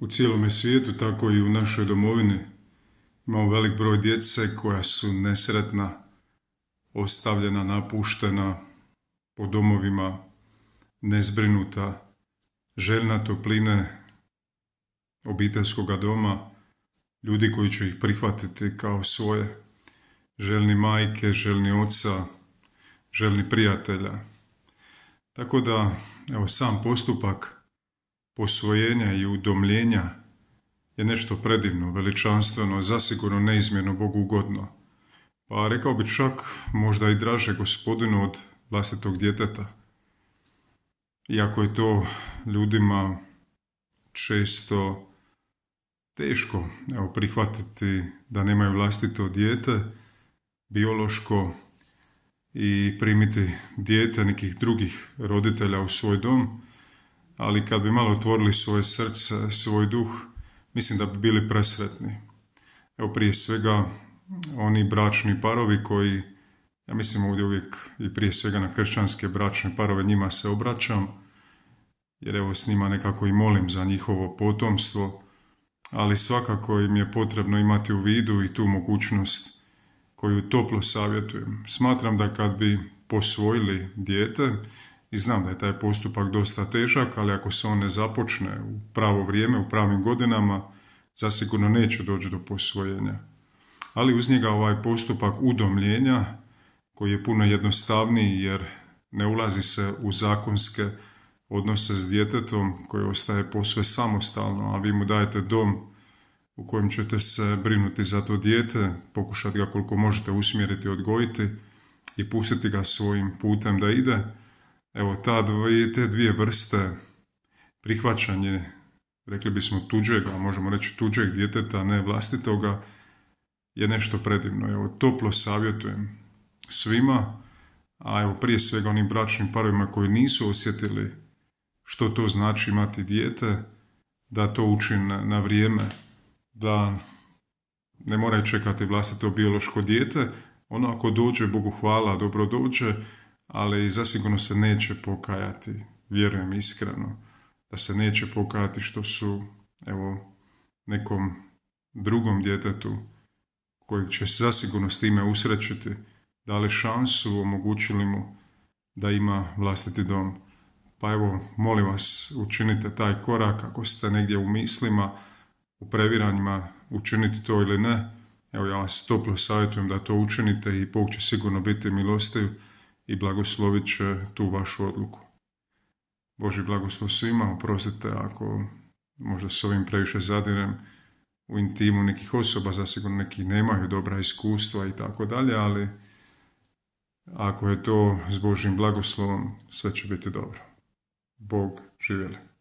u cijelome svijetu, tako i u našoj domovini. Imamo velik broj djece koja su nesretna, ostavljena, napuštena po domovima, nezbrinuta, željna topline obiteljskoga doma, ljudi koji će ih prihvatiti kao svoje, željni majke, željni oca, željni prijatelja. Tako da, evo, sam postupak posvojenja i udomljenja je nešto predivno, veličanstveno, zasigurno neizmjerno ugodno. Pa rekao bi čak možda i draže gospodinu od vlastitog djeteta. Iako je to ljudima često teško evo, prihvatiti da nemaju vlastito dijete, biološko, i primiti dijete nekih drugih roditelja u svoj dom, ali kad bi malo otvorili svoje srce, svoj duh, mislim da bi bili presretni. Evo prije svega oni bračni parovi koji, ja mislim ovdje uvijek i prije svega na kršćanske bračne parove njima se obraćam, jer evo s njima nekako i molim za njihovo potomstvo, ali svakako im je potrebno imati u vidu i tu mogućnost koju toplo savjetujem. Smatram da kad bi posvojili dijete, i znam da je taj postupak dosta težak, ali ako se on ne započne u pravo vrijeme, u pravim godinama, zasigurno neće doći do posvojenja. Ali uz njega ovaj postupak udomljenja, koji je puno jednostavniji jer ne ulazi se u zakonske odnose s djetetom koji ostaje posve samostalno, a vi mu dajete dom u kojem ćete se brinuti za to dijete, pokušati ga koliko možete usmjeriti, odgojiti i pustiti ga svojim putem da ide, Evo, ta te dvije vrste prihvaćanje, rekli bismo tuđeg, a možemo reći tuđeg djeteta, ne vlastitoga, je nešto predivno. Evo, toplo savjetujem svima, a evo prije svega onim bračnim parovima koji nisu osjetili što to znači imati dijete, da to učine na vrijeme, da ne moraju čekati vlastito biološko dijete, ono ako dođe, Bogu hvala, dobro dođe, ali zasigurno se neće pokajati, vjerujem iskreno, da se neće pokajati što su evo, nekom drugom djetetu kojeg će zasigurno s time usrećiti, dali šansu, omogućili mu da ima vlastiti dom. Pa evo, molim vas, učinite taj korak ako ste negdje u mislima, u previranjima, učiniti to ili ne. Evo, ja vas toplo savjetujem da to učinite i Bog će sigurno biti milostiv i blagoslovit će tu vašu odluku. Boži blagoslov svima, oprostite ako možda s ovim previše zadirem u intimu nekih osoba, zasigurno neki nemaju dobra iskustva i tako dalje, ali ako je to s Božim blagoslovom, sve će biti dobro. Bog živjeli.